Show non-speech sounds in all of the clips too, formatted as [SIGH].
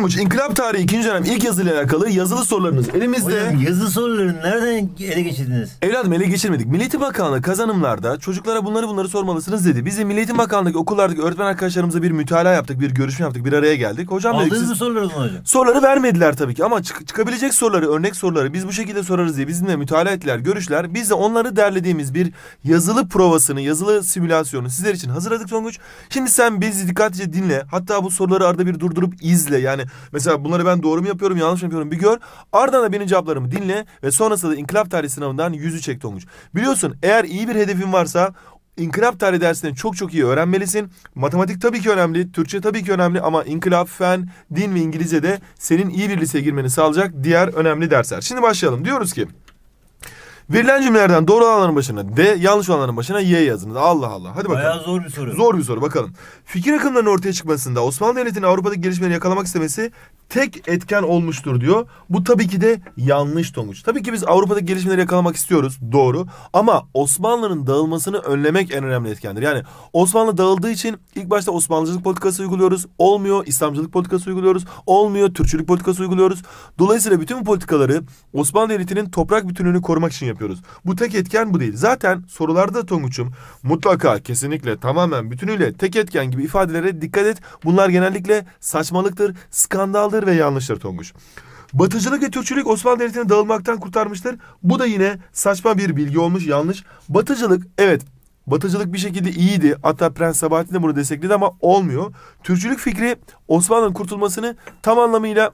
olmuş İnkılap Tarihi 2. dönem ilk yazıyla alakalı yazılı sorularınız elimizde. Hocam yazı sorularını nereden ele geçirdiniz? Evladım ele geçirmedik. Milli Bakanlığı kazanımlarda çocuklara bunları bunları sormalısınız dedi. Biz de Milli Bakanlığı okullardaki öğretmen arkadaşlarımıza bir mütalaa yaptık, bir görüşme yaptık, bir araya geldik. Hocam dedik Aldınız siz mı soruları hocam? soruları vermediler tabii ki ama çık- çıkabilecek soruları, örnek soruları biz bu şekilde sorarız diye bizimle mütalaa ettiler, görüşler. Biz de onları derlediğimiz bir yazılı provasını, yazılı simülasyonu sizler için hazırladık Songuç. Şimdi sen bizi dikkatlice dinle. Hatta bu soruları arada bir durdurup izle. Yani mesela bunları ben doğru mu yapıyorum yanlış mı yapıyorum bir gör. Ardından da benim cevaplarımı dinle ve sonrasında da inkılap tarihi sınavından yüzü çek Tonguç. Biliyorsun eğer iyi bir hedefin varsa İnkılap tarihi dersini çok çok iyi öğrenmelisin. Matematik tabii ki önemli, Türkçe tabii ki önemli ama inkılap, fen, din ve İngilizce de senin iyi bir liseye girmeni sağlayacak diğer önemli dersler. Şimdi başlayalım. Diyoruz ki Verilen cümlelerden doğru olanların başına D, yanlış olanların başına Y yazınız. Allah Allah. Hadi bakalım. Bayağı zor bir soru. Zor bir soru bakalım. Fikir akımlarının ortaya çıkmasında Osmanlı Devleti'nin Avrupa'daki gelişmeleri yakalamak istemesi tek etken olmuştur diyor. Bu tabii ki de yanlış sonuç. Tabii ki biz Avrupa'daki gelişmeleri yakalamak istiyoruz. Doğru. Ama Osmanlı'nın dağılmasını önlemek en önemli etkendir. Yani Osmanlı dağıldığı için ilk başta Osmanlıcılık politikası uyguluyoruz. Olmuyor. İslamcılık politikası uyguluyoruz. Olmuyor. Türkçülük politikası uyguluyoruz. Dolayısıyla bütün bu politikaları Osmanlı devletinin toprak bütünlüğünü korumak için yapıyoruz. Bu tek etken bu değil. Zaten sorularda Tonguç'um mutlaka, kesinlikle, tamamen, bütünüyle tek etken gibi ifadelere dikkat et. Bunlar genellikle saçmalıktır, skandaldır hatadır ve yanlıştır Tonguç. Batıcılık ve Türkçülük Osmanlı Devleti'ni dağılmaktan kurtarmıştır. Bu da yine saçma bir bilgi olmuş, yanlış. Batıcılık, evet Batıcılık bir şekilde iyiydi. Hatta Prens Sabahattin de bunu destekledi ama olmuyor. Türkçülük fikri Osmanlı'nın kurtulmasını tam anlamıyla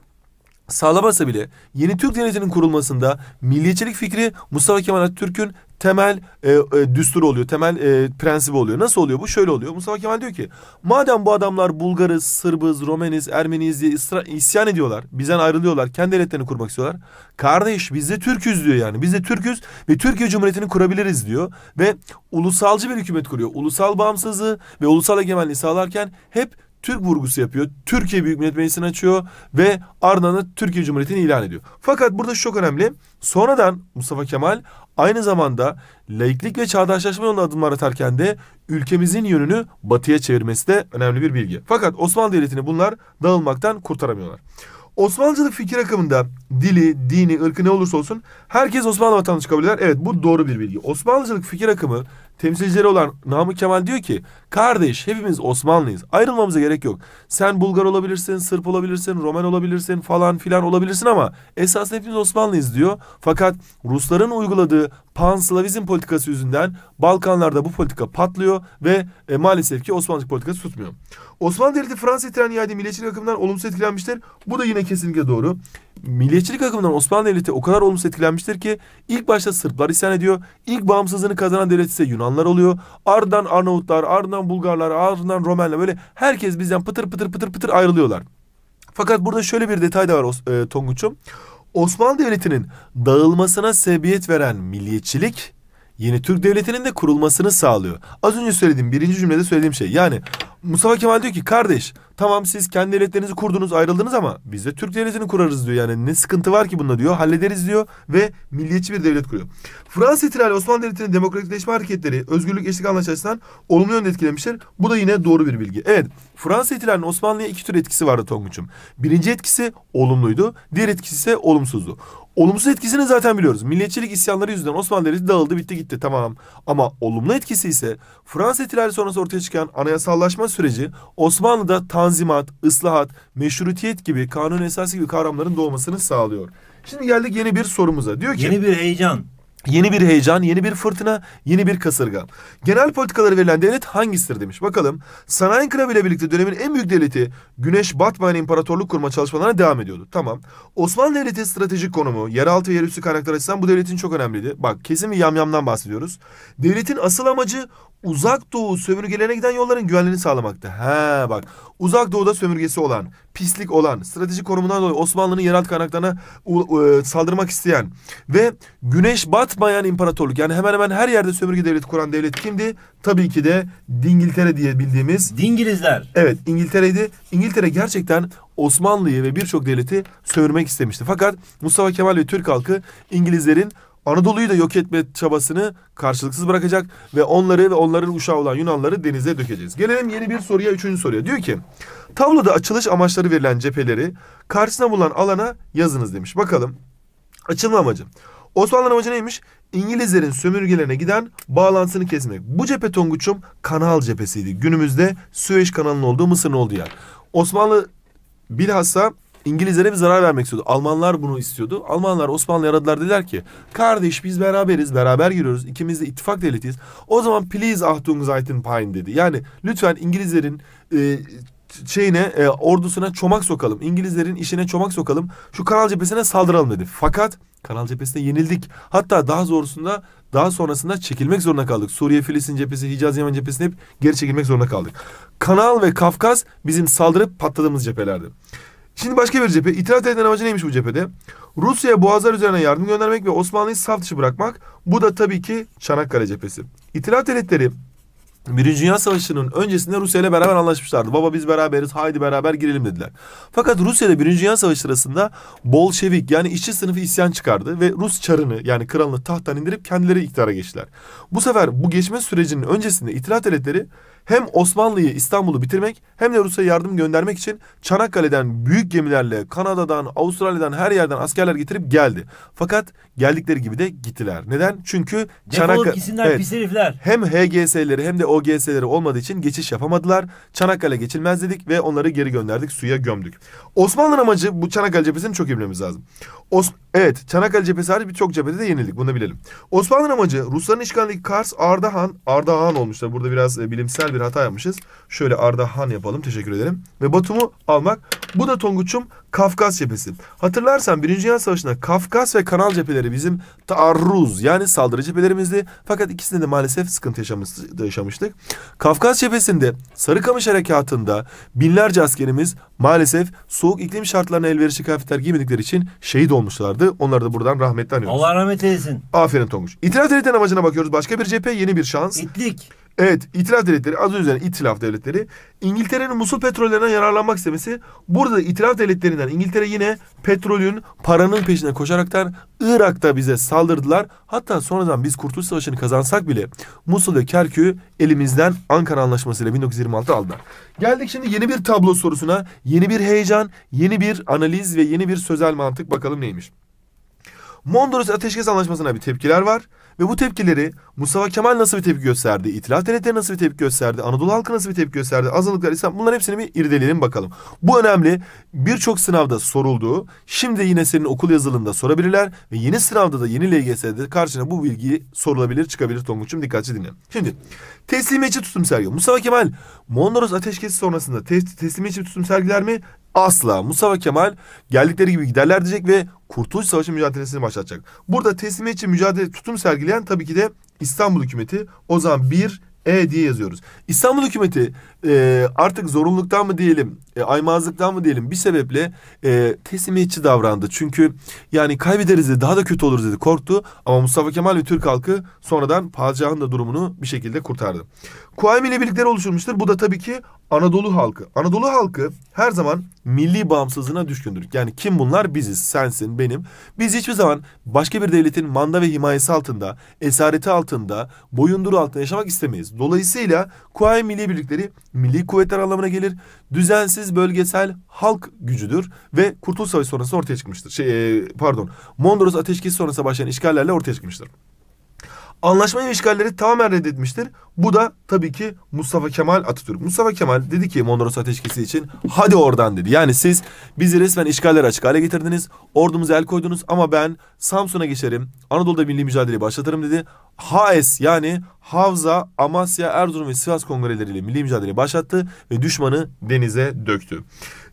sağlamasa bile yeni Türk Devleti'nin kurulmasında milliyetçilik fikri Mustafa Kemal Atatürk'ün temel e, e, düsturu oluyor. Temel e, prensibi oluyor. Nasıl oluyor bu? Şöyle oluyor. Mustafa Kemal diyor ki madem bu adamlar Bulgarız, Sırbız, Romeniz, Ermeniz diye isyan ediyorlar. Bizden ayrılıyorlar. Kendi devletlerini kurmak istiyorlar. Kardeş biz de Türk'üz diyor yani. Biz de Türk'üz ve Türkiye Cumhuriyeti'ni kurabiliriz diyor. Ve ulusalcı bir hükümet kuruyor. Ulusal bağımsızlığı ve ulusal egemenliği sağlarken hep Türk vurgusu yapıyor. Türkiye Büyük Millet Meclisi'ni açıyor ve ardından Türkiye Cumhuriyeti'ni ilan ediyor. Fakat burada şu çok önemli. Sonradan Mustafa Kemal aynı zamanda laiklik ve çağdaşlaşma yolunda adımlar atarken de ülkemizin yönünü batıya çevirmesi de önemli bir bilgi. Fakat Osmanlı Devleti'ni bunlar dağılmaktan kurtaramıyorlar. Osmanlıcılık fikir akımında dili, dini, ırkı ne olursa olsun herkes Osmanlı vatandaşı kabul eder. Evet bu doğru bir bilgi. Osmanlıcılık fikir akımı temsilcileri olan Namık Kemal diyor ki kardeş hepimiz Osmanlıyız ayrılmamıza gerek yok. Sen Bulgar olabilirsin, Sırp olabilirsin, Roman olabilirsin falan filan olabilirsin ama esas hepimiz Osmanlıyız diyor. Fakat Rusların uyguladığı panslavizm politikası yüzünden Balkanlarda bu politika patlıyor ve e, maalesef ki Osmanlı politikası tutmuyor. Osmanlı Devleti Fransa tren iade milliyetçilik akımından olumsuz etkilenmiştir. Bu da yine kesinlikle doğru. Milliyetçilik akımından Osmanlı Devleti o kadar olumsuz etkilenmiştir ki ilk başta Sırplar isyan ediyor. İlk bağımsızlığını kazanan devlet ise Yunan Yunanlar oluyor. Ardından Arnavutlar, ardından Bulgarlar, ardından Romenler böyle herkes bizden pıtır pıtır pıtır pıtır ayrılıyorlar. Fakat burada şöyle bir detay da var e, Tonguç'um. Osmanlı Devleti'nin dağılmasına sebebiyet veren milliyetçilik yeni Türk devletinin de kurulmasını sağlıyor. Az önce söylediğim birinci cümlede söylediğim şey. Yani Mustafa Kemal diyor ki kardeş tamam siz kendi devletlerinizi kurdunuz ayrıldınız ama biz de Türk devletini kurarız diyor. Yani ne sıkıntı var ki bunda diyor hallederiz diyor ve milliyetçi bir devlet kuruyor. Fransa ihtilali Osmanlı Devleti'nin demokratikleşme hareketleri özgürlük eşlik anlaşmasından olumlu yönde etkilemiştir. Bu da yine doğru bir bilgi. Evet Fransa ihtilalinin Osmanlı'ya iki tür etkisi vardı Tonguç'um. Birinci etkisi olumluydu diğer etkisi ise olumsuzdu. Olumsuz etkisini zaten biliyoruz. Milliyetçilik isyanları yüzünden Osmanlı Devleti dağıldı bitti gitti tamam. Ama olumlu etkisi ise Fransız ihtilali sonrası ortaya çıkan anayasallaşma süreci Osmanlı'da tanzimat, ıslahat, meşrutiyet gibi kanun esası gibi kavramların doğmasını sağlıyor. Şimdi geldik yeni bir sorumuza. Diyor ki... Yeni bir heyecan. Yeni bir heyecan, yeni bir fırtına, yeni bir kasırga. Genel politikaları verilen devlet hangisidir demiş. Bakalım sanayi inkılabı ile birlikte dönemin en büyük devleti Güneş Batman imparatorluk kurma çalışmalarına devam ediyordu. Tamam. Osmanlı Devleti stratejik konumu, yeraltı ve yerüstü kaynaklar açısından bu devletin çok önemliydi. Bak kesin bir yamyamdan bahsediyoruz. Devletin asıl amacı uzak doğu sömürgelerine giden yolların güvenliğini sağlamaktı. He bak uzak doğuda sömürgesi olan, pislik olan, stratejik konumundan dolayı Osmanlı'nın yeraltı kaynaklarına e, saldırmak isteyen ve güneş batmayan imparatorluk yani hemen hemen her yerde sömürge devleti kuran devlet kimdi? Tabii ki de Dingiltere diye bildiğimiz. Dingilizler. Evet İngiltere'ydi. İngiltere gerçekten Osmanlı'yı ve birçok devleti sömürmek istemişti. Fakat Mustafa Kemal ve Türk halkı İngilizlerin Anadolu'yu da yok etme çabasını karşılıksız bırakacak ve onları ve onların uşağı olan Yunanları denize dökeceğiz. Gelelim yeni bir soruya, üçüncü soruya. Diyor ki, tabloda açılış amaçları verilen cepheleri karşısına bulunan alana yazınız demiş. Bakalım, açılma amacı. Osmanlı'nın amacı neymiş? İngilizlerin sömürgelerine giden bağlantısını kesmek. Bu cephe Tonguç'um kanal cephesiydi. Günümüzde Süveyş kanalının olduğu Mısır'ın olduğu yer. Osmanlı bilhassa İngilizlere bir zarar vermek istiyordu. Almanlar bunu istiyordu. Almanlar Osmanlı'yı aradılar dediler ki kardeş biz beraberiz, beraber giriyoruz. İkimiz de ittifak devletiyiz. O zaman please Achtung Zeiten Pein dedi. Yani lütfen İngilizlerin e, şeyine e, ordusuna çomak sokalım. İngilizlerin işine çomak sokalım. Şu kanal cephesine saldıralım dedi. Fakat kanal cephesine yenildik. Hatta daha zorusunda daha sonrasında çekilmek zorunda kaldık. Suriye, Filistin cephesi, Hicaz, Yemen cephesine hep geri çekilmek zorunda kaldık. Kanal ve Kafkas bizim saldırıp patladığımız cephelerdi. Şimdi başka bir cephe. İtilaf edilen amacı neymiş bu cephede? Rusya'ya boğazlar üzerine yardım göndermek ve Osmanlı'yı saf dışı bırakmak. Bu da tabii ki Çanakkale cephesi. İtilaf devletleri Birinci Dünya Savaşı'nın öncesinde Rusya ile beraber anlaşmışlardı. Baba biz beraberiz haydi beraber girelim dediler. Fakat Rusya'da Birinci Dünya Savaşı sırasında Bolşevik yani işçi sınıfı isyan çıkardı ve Rus çarını yani kralını tahttan indirip kendileri iktidara geçtiler. Bu sefer bu geçme sürecinin öncesinde İtilaf Devletleri hem Osmanlı'yı İstanbul'u bitirmek hem de Rusya'ya yardım göndermek için Çanakkale'den büyük gemilerle Kanada'dan, Avustralya'dan her yerden askerler getirip geldi. Fakat geldikleri gibi de gittiler. Neden? Çünkü Çanakkale evet, hem HGS'leri hem de OGS'leri olmadığı için geçiş yapamadılar. Çanakkale geçilmez dedik ve onları geri gönderdik, suya gömdük. Osmanlı'nın amacı bu Çanakkale cephesini çok iyi bilmemiz lazım. Os evet Çanakkale cephesi hariç birçok cephede de yenildik. Bunu da bilelim. Osmanlı'nın amacı Rusların işgalindeki Kars Ardahan Ardahan olmuşlar. Burada biraz e, bilimsel bir hata yapmışız. Şöyle Ardahan yapalım. Teşekkür ederim. Ve Batum'u almak. Bu da Tonguç'um Kafkas cephesi. Hatırlarsan Birinci Dünya Savaşı'nda Kafkas ve Kanal cepheleri bizim taarruz yani saldırı cephelerimizdi. Fakat ikisinde de maalesef sıkıntı yaşamıştık. Kafkas cephesinde Sarıkamış Harekatı'nda binlerce askerimiz maalesef soğuk iklim şartlarına elverişli kıyafetler giymedikleri için şehit olmuştu olmuşlardı. Onları da buradan rahmetle anıyoruz. Allah rahmet eylesin. Aferin Tonguç. İtiraf devletin amacına bakıyoruz. Başka bir cephe yeni bir şans. İtlik. Evet, itilaf devletleri, az önce itilaf devletleri, İngiltere'nin Musul petrollerinden yararlanmak istemesi, burada itilaf devletlerinden İngiltere yine petrolün, paranın peşine koşaraktan Irak'ta bize saldırdılar. Hatta sonradan biz Kurtuluş Savaşı'nı kazansak bile Musul ve Kerkük'ü elimizden Ankara Anlaşması ile 1926 aldılar. Geldik şimdi yeni bir tablo sorusuna, yeni bir heyecan, yeni bir analiz ve yeni bir sözel mantık bakalım neymiş. Mondros Ateşkes Anlaşması'na bir tepkiler var. Ve bu tepkileri Mustafa Kemal nasıl bir tepki gösterdi? İtilaf Devletleri nasıl bir tepki gösterdi? Anadolu halkı nasıl bir tepki gösterdi? Azınlıklar İslam bunların hepsini bir irdeleyelim bakalım. Bu önemli. Birçok sınavda soruldu. Şimdi yine senin okul yazılında sorabilirler. Ve yeni sınavda da yeni LGS'de karşına bu bilgiyi sorulabilir çıkabilir Tonguç'um dikkatli dinle. Şimdi teslimiyetçi tutum sergiliyor. Mustafa Kemal Mondros ateşkesi sonrasında te teslimiyetçi tutum sergiler mi? asla Mustafa Kemal geldikleri gibi giderler diyecek ve Kurtuluş Savaşı mücadelesini başlatacak. Burada teslimiyet için mücadele tutum sergileyen tabii ki de İstanbul hükümeti. O zaman bir e diye yazıyoruz. İstanbul hükümeti e, artık zorunluluktan mı diyelim, e, aymazlıktan mı diyelim bir sebeple e, teslimiyetçi davrandı. Çünkü yani kaybederiz dedi, daha da kötü oluruz dedi, korktu. Ama Mustafa Kemal ve Türk halkı sonradan padişahın da durumunu bir şekilde kurtardı. Kuaymi ile birlikleri oluşturmuştur. Bu da tabii ki Anadolu halkı. Anadolu halkı her zaman milli bağımsızlığına düşkündür. Yani kim bunlar? Biziz, sensin, benim. Biz hiçbir zaman başka bir devletin manda ve himayesi altında, esareti altında, boyunduru altında yaşamak istemeyiz. Dolayısıyla Kuvayi Milli Birlikleri milli kuvvetler anlamına gelir. Düzensiz bölgesel halk gücüdür ve Kurtuluş Savaşı sonrası ortaya çıkmıştır. Şey, e, pardon, Mondros Ateşkesi sonrası başlayan işgallerle ortaya çıkmıştır anlaşmayı ve işgalleri tamamen reddetmiştir. Bu da tabii ki Mustafa Kemal Atatürk. Mustafa Kemal dedi ki Mondros Ateşkesi için hadi oradan dedi. Yani siz bizi resmen işgaller açık hale getirdiniz. Ordumuza el koydunuz ama ben Samsun'a geçerim. Anadolu'da milli mücadeleyi başlatırım dedi. HS yani Havza, Amasya, Erzurum ve Sivas kongreleriyle milli mücadeleyi başlattı ve düşmanı denize döktü.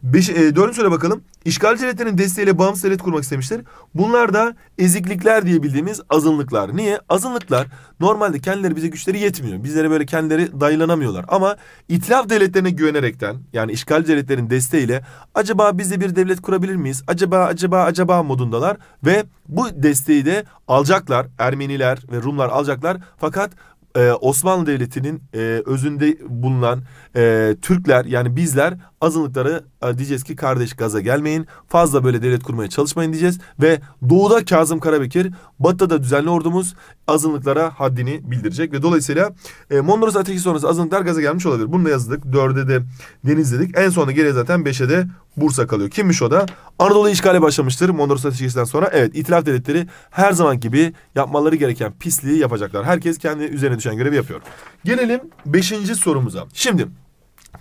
Beş, e, dördüncü söyle bakalım. İşgal devletlerinin desteğiyle bağımsız devlet kurmak istemiştir. Bunlar da eziklikler diye bildiğimiz azınlıklar. Niye? Azınlıklar normalde kendileri bize güçleri yetmiyor. Bizlere böyle kendileri dayılanamıyorlar. Ama itilaf devletlerine güvenerekten yani işgal devletlerinin desteğiyle acaba biz de bir devlet kurabilir miyiz? Acaba acaba acaba modundalar ve bu desteği de alacaklar. Ermeniler ve Rumlar alacaklar. Fakat e, Osmanlı Devleti'nin e, özünde bulunan e, Türkler yani bizler azınlıkları e, diyeceğiz ki kardeş gaza gelmeyin. Fazla böyle devlet kurmaya çalışmayın diyeceğiz. Ve doğuda Kazım Karabekir, batıda da düzenli ordumuz azınlıklara haddini bildirecek. Ve dolayısıyla e, Mondros Ateşi sonrası azınlıklar gaza gelmiş olabilir. Bunu da yazdık. Dörde de Deniz En sonunda geriye zaten beşe de Bursa kalıyor. Kimmiş o da? Anadolu işgale başlamıştır Mondros Ateşkesi'nden sonra. Evet itilaf devletleri her zaman gibi yapmaları gereken pisliği yapacaklar. Herkes kendi üzerine düşen görevi yapıyor. Gelelim beşinci sorumuza. Şimdi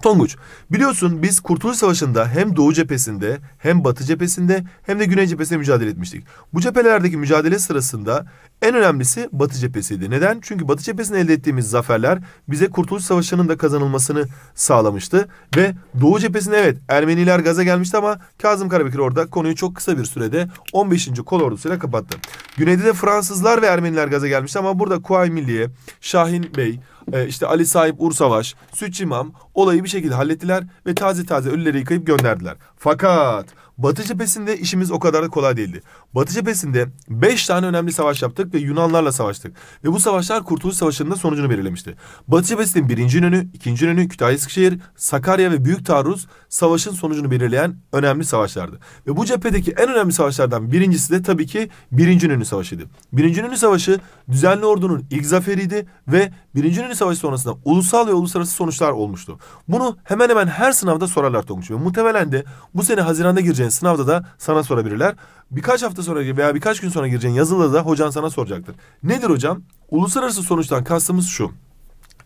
Tonguç, biliyorsun biz Kurtuluş Savaşı'nda hem Doğu cephesinde hem Batı cephesinde hem de Güney cephesinde mücadele etmiştik. Bu cephelerdeki mücadele sırasında en önemlisi Batı cephesiydi. Neden? Çünkü Batı cephesinde elde ettiğimiz zaferler bize Kurtuluş Savaşı'nın da kazanılmasını sağlamıştı. Ve Doğu cephesinde evet Ermeniler gaza gelmişti ama Kazım Karabekir orada konuyu çok kısa bir sürede 15. kol ordusuyla kapattı. Güneyde de Fransızlar ve Ermeniler gaza gelmişti ama burada Kuvayi Milliye, Şahin Bey, e, işte Ali Sahip Ursavaş, Süç İmam olayı bir şekilde hallettiler ve taze taze ölüleri yıkayıp gönderdiler. Fakat Batı cephesinde işimiz o kadar da kolay değildi. Batı cephesinde 5 tane önemli savaş yaptık ve Yunanlarla savaştık. Ve bu savaşlar Kurtuluş Savaşı'nın da sonucunu belirlemişti. Batı cephesinin birinci önü, ikinci önü, Kütahya Sıkşehir, Sakarya ve Büyük Taarruz savaşın sonucunu belirleyen önemli savaşlardı. Ve bu cephedeki en önemli savaşlardan birincisi de tabii ki Birinci İnönü Savaşı'ydı. Birinci İnönü Savaşı düzenli ordunun ilk zaferiydi ve Birinci İnönü Savaşı sonrasında ulusal ve uluslararası sonuçlar olmuştu. Bunu hemen hemen her sınavda sorarlar Tonguç ve muhtemelen de bu sene Haziran'da gireceğin sınavda da sana sorabilirler. Birkaç hafta sonra veya birkaç gün sonra gireceğin yazılıda da hocan sana soracaktır. Nedir hocam? Uluslararası sonuçtan kastımız şu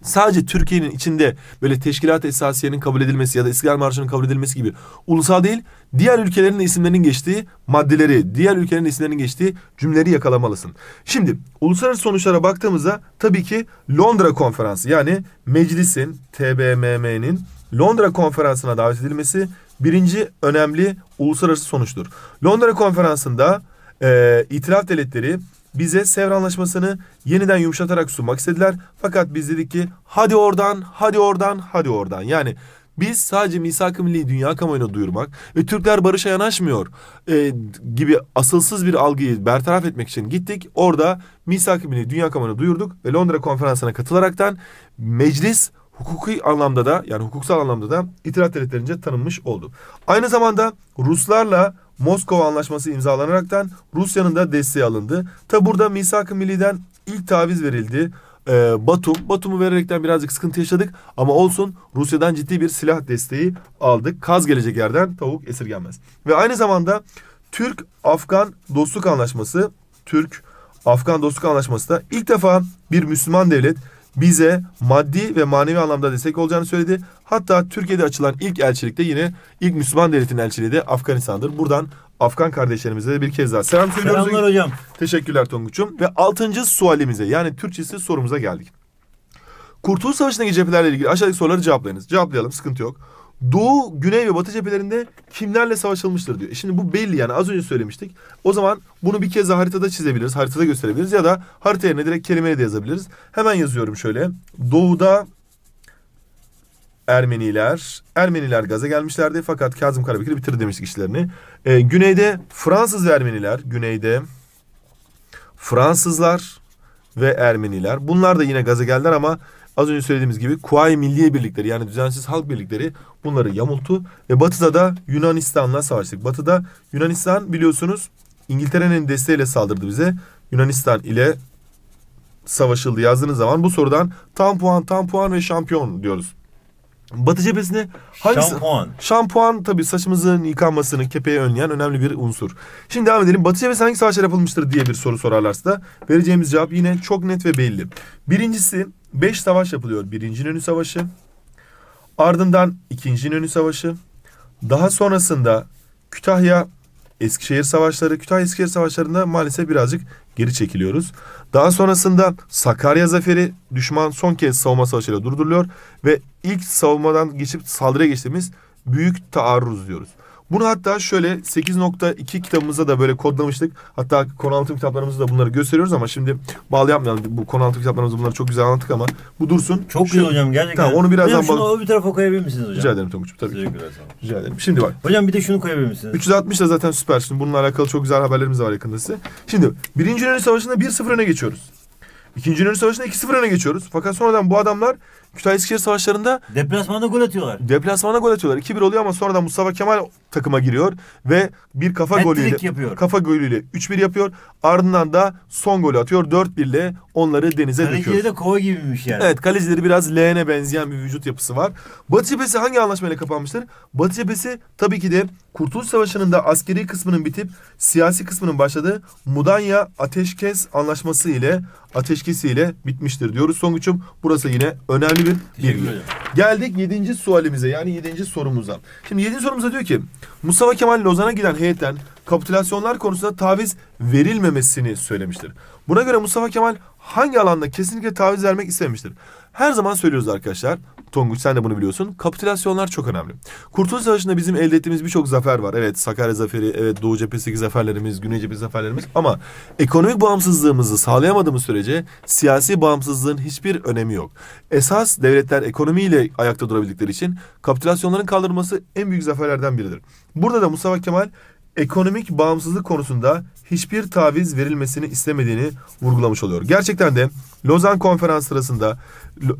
sadece Türkiye'nin içinde böyle teşkilat esasiyenin kabul edilmesi ya da İstiklal Marşı'nın kabul edilmesi gibi ulusal değil diğer ülkelerin de isimlerinin geçtiği maddeleri, diğer ülkelerin isimlerinin geçtiği cümleleri yakalamalısın. Şimdi uluslararası sonuçlara baktığımızda tabii ki Londra Konferansı yani meclisin, TBMM'nin Londra Konferansı'na davet edilmesi birinci önemli uluslararası sonuçtur. Londra Konferansı'nda e, itilaf devletleri bize Sevr Anlaşması'nı yeniden yumuşatarak sunmak istediler. Fakat biz dedik ki hadi oradan, hadi oradan, hadi oradan. Yani biz sadece misak-ı milli dünya kamuoyuna duyurmak ve Türkler barışa yanaşmıyor e, gibi asılsız bir algıyı bertaraf etmek için gittik. Orada misak-ı milli dünya kamuoyuna duyurduk ve Londra konferansına katılaraktan meclis hukuki anlamda da yani hukuksal anlamda da itiraf devletlerince tanınmış oldu. Aynı zamanda Ruslarla Moskova Anlaşması imzalanaraktan Rusya'nın da desteği alındı. Tabi burada Misak-ı Milli'den ilk taviz verildi. Ee, Batum, Batum'u vererekten birazcık sıkıntı yaşadık ama olsun Rusya'dan ciddi bir silah desteği aldık. Kaz gelecek yerden tavuk esirgenmez. Ve aynı zamanda Türk-Afgan Dostluk Anlaşması, Türk-Afgan Dostluk Anlaşması da ilk defa bir Müslüman devlet bize maddi ve manevi anlamda destek olacağını söyledi. Hatta Türkiye'de açılan ilk elçilikte yine ilk Müslüman devletin elçiliği de Afganistan'dır. Buradan Afgan kardeşlerimize de bir kez daha selam söylüyoruz. Selamlar hocam. Teşekkürler Tonguç'um. Ve altıncı sualimize yani Türkçesi sorumuza geldik. Kurtuluş Savaşı'ndaki cephelerle ilgili aşağıdaki soruları cevaplayınız. Cevaplayalım sıkıntı yok. Doğu, Güney ve Batı cephelerinde kimlerle savaşılmıştır diyor. E şimdi bu belli yani az önce söylemiştik. O zaman bunu bir kez haritada çizebiliriz, haritada gösterebiliriz ya da harita yerine direkt kelimeyle de yazabiliriz. Hemen yazıyorum şöyle. Doğuda Ermeniler, Ermeniler gaza gelmişlerdi fakat Kazım Karabekir bitirdi demiştik işlerini. Ee, güneyde Fransız ve Ermeniler, güneyde Fransızlar ve Ermeniler. Bunlar da yine gaza geldiler ama az önce söylediğimiz gibi Kuvayi Milliye Birlikleri yani düzensiz halk birlikleri bunları yamultu ve batıda da Yunanistan'la savaştık. Batıda Yunanistan biliyorsunuz İngiltere'nin desteğiyle saldırdı bize. Yunanistan ile savaşıldı yazdığınız zaman bu sorudan tam puan tam puan ve şampiyon diyoruz. Batı cephesine hangisi? Şampuan. Şampuan tabii saçımızın yıkanmasını kepeği önleyen önemli bir unsur. Şimdi devam edelim. Batı cephesi hangi savaşlar yapılmıştır diye bir soru sorarlarsa da vereceğimiz cevap yine çok net ve belli. Birincisi 5 savaş yapılıyor. Birinci İnönü Savaşı. Ardından ikinci İnönü Savaşı. Daha sonrasında Kütahya Eskişehir Savaşları, Kütahya Eskişehir Savaşları'nda maalesef birazcık geri çekiliyoruz. Daha sonrasında Sakarya Zaferi düşman son kez savunma savaşıyla durduruluyor ve ilk savunmadan geçip saldırıya geçtiğimiz büyük taarruz diyoruz. Bunu hatta şöyle 8.2 kitabımıza da böyle kodlamıştık. Hatta konu anlatım kitaplarımızda bunları gösteriyoruz ama şimdi bağlı yapmayalım. Bu konu anlatım kitaplarımızda bunları çok güzel anlattık ama bu dursun. Çok güzel hocam gerçekten. Tamam onu birazdan... Hocam şunu o bir tarafa koyabilir misiniz hocam? Rica ederim Tonguç'um tabii ki. Rica ederim. Şimdi bak. Hocam bir de şunu koyabilir misiniz? 360 da zaten süper. Şimdi bununla alakalı çok güzel haberlerimiz var yakında size. Şimdi Birinci Yunan Savaşı'nda 1-0 öne geçiyoruz. İkinci Yunan Savaşı'nda 2-0 öne geçiyoruz. Fakat sonradan bu adamlar Kütahya Eskişehir savaşlarında deplasmanda gol atıyorlar. Deplasmanda gol atıyorlar. 2-1 oluyor ama sonradan Mustafa Kemal takıma giriyor ve bir kafa Hat golüyle yapıyor. kafa golüyle 3-1 yapıyor. Ardından da son golü atıyor. 4-1 onları denize Kalecileri döküyor. Kalecileri de kova gibiymiş yani. Evet kalecileri biraz leğene benzeyen bir vücut yapısı var. Batı cephesi hangi anlaşmayla kapanmıştır? Batı cephesi tabii ki de Kurtuluş Savaşı'nın da askeri kısmının bitip siyasi kısmının başladığı Mudanya Ateşkes Anlaşması ile ateşkesi ile bitmiştir diyoruz. Songuç'um burası yine önemli ederim. Teşekkür Geldik yedinci sualimize yani yedinci sorumuza. Şimdi yedinci sorumuza diyor ki Mustafa Kemal Lozan'a giden heyetten kapitülasyonlar konusunda taviz verilmemesini söylemiştir. Buna göre Mustafa Kemal hangi alanda kesinlikle taviz vermek istemiştir? Her zaman söylüyoruz arkadaşlar. Tonguç sen de bunu biliyorsun. Kapitülasyonlar çok önemli. Kurtuluş Savaşı'nda bizim elde ettiğimiz birçok zafer var. Evet Sakarya zaferi, evet Doğu cephesindeki zaferlerimiz, Güney cephesi zaferlerimiz ama ekonomik bağımsızlığımızı sağlayamadığımız sürece siyasi bağımsızlığın hiçbir önemi yok. Esas devletler ekonomiyle ayakta durabildikleri için kapitülasyonların kaldırılması en büyük zaferlerden biridir. Burada da Mustafa Kemal ekonomik bağımsızlık konusunda hiçbir taviz verilmesini istemediğini vurgulamış oluyor. Gerçekten de Lozan konferans sırasında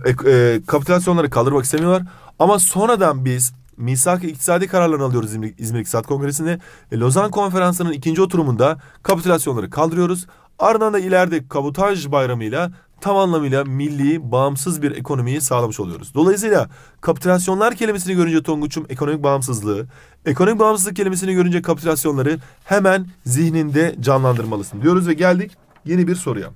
e, e, kapitülasyonları kaldırmak istemiyorlar. Ama sonradan biz misak iktisadi kararlarını alıyoruz İzmir, İzmir İktisat Kongresi'nde. E, Lozan konferansının ikinci oturumunda kapitülasyonları kaldırıyoruz. Ardından da ileride kabutaj bayramıyla tam anlamıyla milli, bağımsız bir ekonomiyi sağlamış oluyoruz. Dolayısıyla kapitülasyonlar kelimesini görünce Tonguç'um ekonomik bağımsızlığı, ekonomik bağımsızlık kelimesini görünce kapitülasyonları hemen zihninde canlandırmalısın diyoruz ve geldik yeni bir soruya.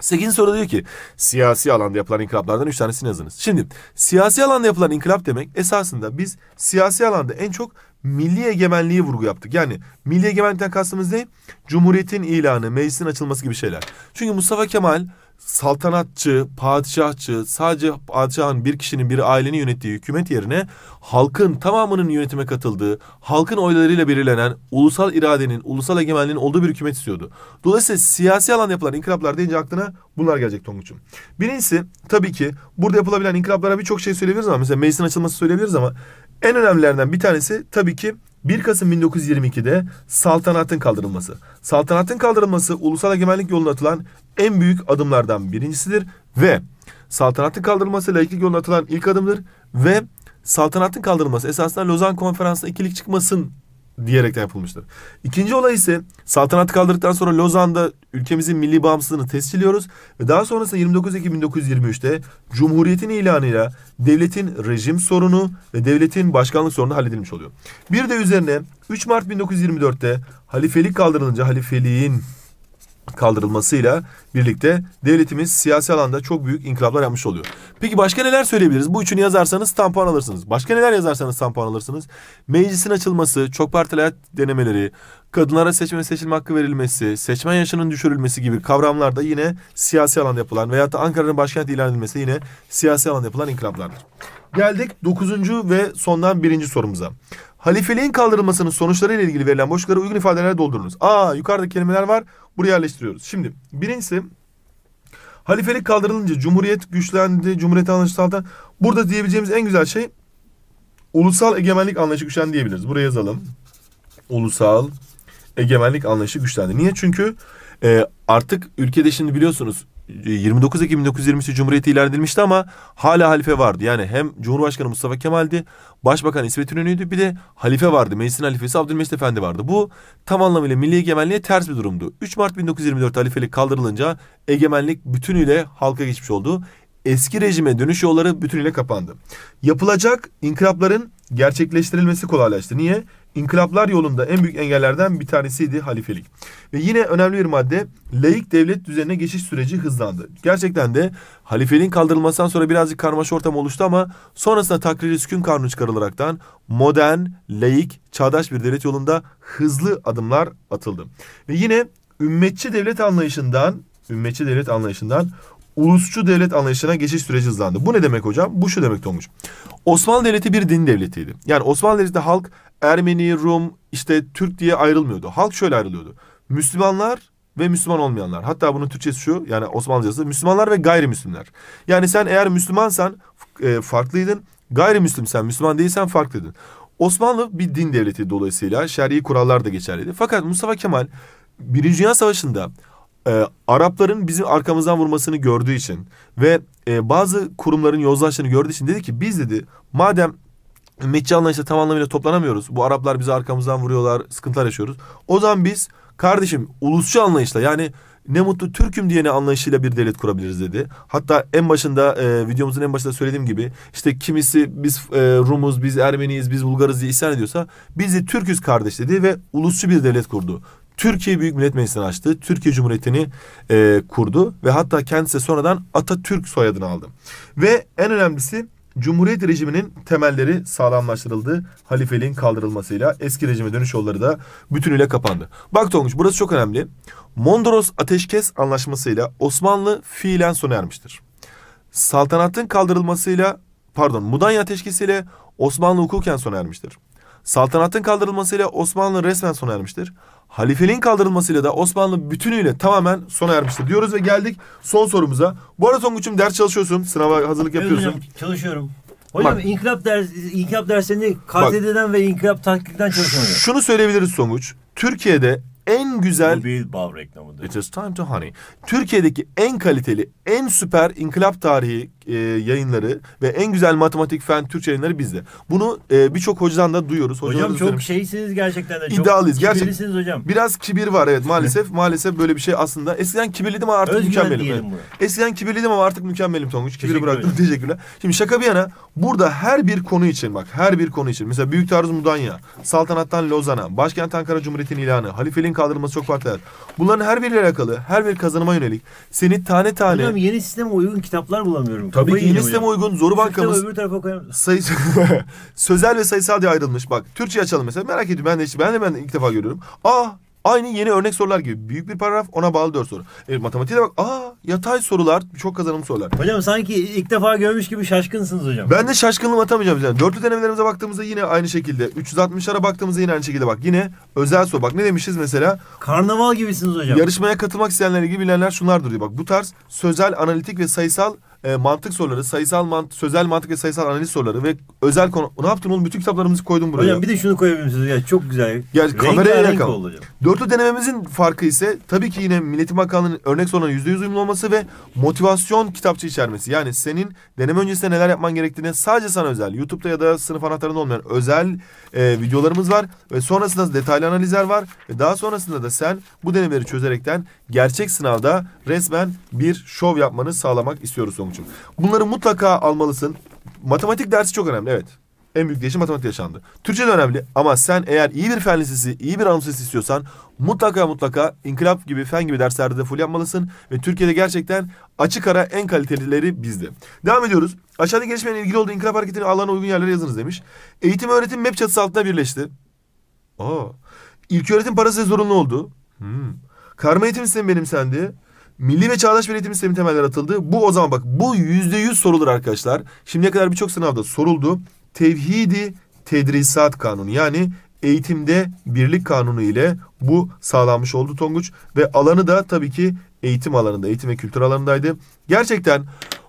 8. soru diyor ki siyasi alanda yapılan inkılaplardan üç tanesini yazınız. Şimdi siyasi alanda yapılan inkılap demek esasında biz siyasi alanda en çok milli egemenliği vurgu yaptık. Yani milli egemenlikten kastımız ne? Cumhuriyetin ilanı, meclisin açılması gibi şeyler. Çünkü Mustafa Kemal saltanatçı, padişahçı, sadece padişahın bir kişinin bir ailenin yönettiği hükümet yerine halkın tamamının yönetime katıldığı, halkın oylarıyla belirlenen ulusal iradenin, ulusal egemenliğin olduğu bir hükümet istiyordu. Dolayısıyla siyasi alan yapılan inkılaplar deyince aklına bunlar gelecek Tonguç'um. Birincisi tabii ki burada yapılabilen inkılaplara birçok şey söyleyebiliriz ama mesela meclisin açılması söyleyebiliriz ama en önemlilerinden bir tanesi tabii ki 1 Kasım 1922'de saltanatın kaldırılması. Saltanatın kaldırılması ulusal egemenlik yoluna atılan en büyük adımlardan birincisidir ve saltanatın kaldırılması laiklik yoluna atılan ilk adımdır ve saltanatın kaldırılması esasında Lozan Konferansı'na ikilik çıkmasın diyerekten yapılmıştır. İkinci olay ise saltanatı kaldırdıktan sonra Lozan'da ülkemizin milli bağımsızlığını tescilliyoruz ve daha sonrasında 29 Ekim 1923'te Cumhuriyet'in ilanıyla devletin rejim sorunu ve devletin başkanlık sorunu halledilmiş oluyor. Bir de üzerine 3 Mart 1924'te halifelik kaldırılınca halifeliğin kaldırılmasıyla birlikte devletimiz siyasi alanda çok büyük inkılaplar yapmış oluyor. Peki başka neler söyleyebiliriz? Bu üçünü yazarsanız tampon alırsınız. Başka neler yazarsanız tampon alırsınız? Meclisin açılması, çok partili hayat denemeleri, kadınlara seçme ve seçilme hakkı verilmesi, seçmen yaşının düşürülmesi gibi kavramlarda yine siyasi alanda yapılan veyahut da Ankara'nın başkent ilan edilmesi yine siyasi alanda yapılan inkılaplardır. Geldik dokuzuncu ve sondan birinci sorumuza halifeliğin kaldırılmasının sonuçları ile ilgili verilen boşluklara uygun ifadeler doldurunuz. Aa yukarıda kelimeler var. Buraya yerleştiriyoruz. Şimdi birincisi halifelik kaldırılınca cumhuriyet güçlendi, cumhuriyet anlayışı altında. Burada diyebileceğimiz en güzel şey ulusal egemenlik anlayışı güçlendi diyebiliriz. Buraya yazalım. Ulusal egemenlik anlayışı güçlendi. Niye? Çünkü e, artık ülkede şimdi biliyorsunuz 29 e, Ekim 1923 Cumhuriyeti ilan edilmişti ama hala halife vardı. Yani hem Cumhurbaşkanı Mustafa Kemal'di, Başbakan İsmet İnönü'ydü bir de halife vardı. Meclisin halifesi Abdülmecit Efendi vardı. Bu tam anlamıyla milli egemenliğe ters bir durumdu. 3 Mart 1924 halifelik kaldırılınca egemenlik bütünüyle halka geçmiş oldu eski rejime dönüş yolları bütünüyle kapandı. Yapılacak inkılapların gerçekleştirilmesi kolaylaştı. Niye? İnkılaplar yolunda en büyük engellerden bir tanesiydi halifelik. Ve yine önemli bir madde laik devlet düzenine geçiş süreci hızlandı. Gerçekten de halifeliğin kaldırılmasından sonra birazcık karmaşa ortam oluştu ama sonrasında takriri sükun kanunu çıkarılaraktan modern, laik, çağdaş bir devlet yolunda hızlı adımlar atıldı. Ve yine ümmetçi devlet anlayışından ümmetçi devlet anlayışından ulusçu devlet anlayışına geçiş süreci hızlandı. Bu ne demek hocam? Bu şu demek olmuş. Osmanlı Devleti bir din devletiydi. Yani Osmanlı Devleti'nde halk Ermeni, Rum, işte Türk diye ayrılmıyordu. Halk şöyle ayrılıyordu. Müslümanlar ve Müslüman olmayanlar. Hatta bunun Türkçesi şu yani Osmanlıcası Müslümanlar ve gayrimüslimler. Yani sen eğer Müslümansan e, farklıydın. Gayrimüslimsen Müslüman değilsen farklıydın. Osmanlı bir din devleti dolayısıyla şer'i kurallar da geçerliydi. Fakat Mustafa Kemal Birinci Dünya Savaşı'nda e, Arapların bizim arkamızdan vurmasını gördüğü için ve e, bazı kurumların yozlaştığını gördüğü için dedi ki biz dedi madem Metçi anlayışla tam anlamıyla toplanamıyoruz. Bu Araplar bizi arkamızdan vuruyorlar, sıkıntılar yaşıyoruz. O zaman biz kardeşim ulusçu anlayışla yani ne mutlu Türk'üm diyene anlayışıyla bir devlet kurabiliriz dedi. Hatta en başında e, videomuzun en başında söylediğim gibi işte kimisi biz e, Rumuz, biz Ermeniyiz, biz Bulgarız diye isyan ediyorsa biz de Türk'üz kardeş dedi ve ulusçu bir devlet kurdu. Türkiye Büyük Millet Meclisi'ni açtı. Türkiye Cumhuriyeti'ni e, kurdu ve hatta kendisi sonradan Atatürk soyadını aldı. Ve en önemlisi Cumhuriyet rejiminin temelleri sağlamlaştırıldı. Halifeliğin kaldırılmasıyla eski rejime dönüş yolları da bütünüyle kapandı. Bak Tonguç burası çok önemli. Mondros Ateşkes Anlaşması'yla Osmanlı fiilen sona ermiştir. Saltanatın kaldırılmasıyla pardon Mudanya Ateşkesi'yle Osmanlı hukuken sona ermiştir. Saltanatın kaldırılmasıyla Osmanlı resmen sona ermiştir halifeliğin kaldırılmasıyla da Osmanlı bütünüyle tamamen sona ermiştir diyoruz ve geldik son sorumuza. Bu arada Tonguç'um ders çalışıyorsun, sınava hazırlık yapıyorsun. Hocam, çalışıyorum. Hocam Bak, inkılap, ders, inkılap dersinde KTD'den ve inkılap taklitten çalışmıyor. Şunu söyleyebiliriz Songuç. Türkiye'de en güzel... Bu bir bav reklamı değil It is time to honey. Türkiye'deki en kaliteli, en süper inkılap tarihi e, yayınları ve en güzel matematik, fen, Türkçe yayınları bizde. Bunu e, birçok hocadan da duyuyoruz. Hocalar hocam çok şeysiniz gerçekten de. İddialıyız. Çok kibirlisiniz hocam. Biraz kibir var evet maalesef. [LAUGHS] maalesef böyle bir şey aslında. Eskiden kibirliydim ama artık Özgüven mükemmelim. Evet. Buna. Eskiden kibirliydim ama artık mükemmelim Tonguç. Kibiri Teşekkür bıraktım. Hocam. Teşekkürler. Şimdi şaka bir yana burada her bir konu için bak her bir konu için. Mesela Büyük Taarruz Mudanya, Saltanattan Lozan'a, Başkent Ankara Cumhuriyeti'nin ilanı, Halifeliğin kaldırılması çok farklı. Bunların her biriyle alakalı, her bir kazanıma yönelik seni tane tane... Hocam yeni sisteme uygun kitaplar bulamıyorum. Tabii, Tabii yeni sisteme uygun. Zoru bankamız öbür tarafa koyalım. [LAUGHS] sözel ve sayısal diye ayrılmış. Bak Türkçe açalım mesela. Merak ediyorum. Ben de, hiç, ben de ben de ilk defa görüyorum. Aa Aynı yeni örnek sorular gibi. Büyük bir paragraf ona bağlı dört soru. E, matematiğe de bak. Aa yatay sorular çok kazanım sorular. Hocam sanki ilk defa görmüş gibi şaşkınsınız hocam. Ben de şaşkınlığımı atamayacağım. Yani dörtlü denemelerimize baktığımızda yine aynı şekilde. 360'lara baktığımızda yine aynı şekilde bak. Yine özel soru. Bak ne demişiz mesela? Karnaval gibisiniz hocam. Yarışmaya katılmak isteyenler ilgili bilenler şunlardır diyor. Bak bu tarz sözel, analitik ve sayısal e, mantık soruları, sayısal mantık, sözel mantık ve sayısal analiz soruları ve özel konu. Ne yaptın oğlum? Bütün kitaplarımızı koydum buraya. Hocam bir de şunu koyabilirsiniz ya çok güzel. Ya Renk kameraya renk yakın. Dörtlü denememizin farkı ise tabii ki yine milletim Bakanlığı'nın örnek sorunun yüzde yüz uyumlu olması ve motivasyon kitapçı içermesi. Yani senin deneme öncesinde neler yapman gerektiğine sadece sana özel. YouTube'da ya da sınıf anahtarında olmayan özel e, videolarımız var ve sonrasında detaylı analizler var ve daha sonrasında da sen bu denemeleri çözerekten gerçek sınavda resmen bir şov yapmanı sağlamak istiyoruz onu için. Bunları mutlaka almalısın. Matematik dersi çok önemli evet. En büyük değişim matematik yaşandı. Türkçe de önemli ama sen eğer iyi bir fen lisesi, iyi bir Anadolu istiyorsan mutlaka mutlaka inkılap gibi, fen gibi derslerde de full yapmalısın. Ve Türkiye'de gerçekten açık ara en kalitelileri bizde. Devam ediyoruz. Aşağıda gelişmeyle ilgili olduğu inkılap hareketinin alanına uygun yerlere yazınız demiş. Eğitim öğretim MEP çatısı altında birleşti. Aa. İlk öğretim parası zorunlu oldu. Hmm. Karma eğitim sistemi benimsendi. Milli ve çağdaş bir eğitim sistemin temeller atıldı. Bu o zaman bak bu yüzde yüz sorulur arkadaşlar. Şimdiye kadar birçok sınavda soruldu. Tevhidi tedrisat kanunu yani eğitimde birlik kanunu ile bu sağlanmış oldu Tonguç. Ve alanı da tabii ki eğitim alanında, eğitim ve kültür alanındaydı. Gerçekten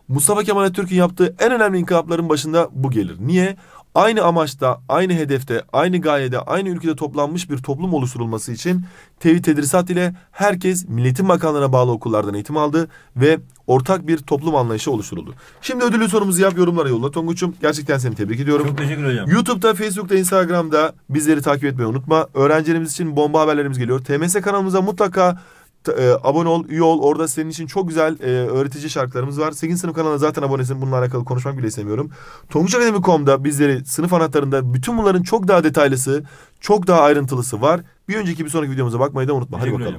Mustafa Kemal Atatürk'ün yaptığı en önemli inkılapların başında bu gelir. Niye? aynı amaçta, aynı hedefte, aynı gayede, aynı ülkede toplanmış bir toplum oluşturulması için tevhid tedrisat ile herkes milletin makamlarına bağlı okullardan eğitim aldı ve ortak bir toplum anlayışı oluşturuldu. Şimdi ödüllü sorumuzu yap, yorumlara yolla. Tonguç'um gerçekten seni tebrik ediyorum. Çok teşekkür hocam. YouTube'da, Facebook'ta, Instagram'da bizleri takip etmeyi unutma. Öğrencilerimiz için bomba haberlerimiz geliyor. TMS kanalımıza mutlaka e, abone ol, üye ol. Orada senin için çok güzel e, öğretici şarkılarımız var. 8. sınıf kanalına zaten abonesin. Bununla alakalı konuşmak bile istemiyorum. Tonguçakademi.com'da bizleri sınıf anahtarında bütün bunların çok daha detaylısı, çok daha ayrıntılısı var. Bir önceki bir sonraki videomuza bakmayı da unutma. Hadi bakalım.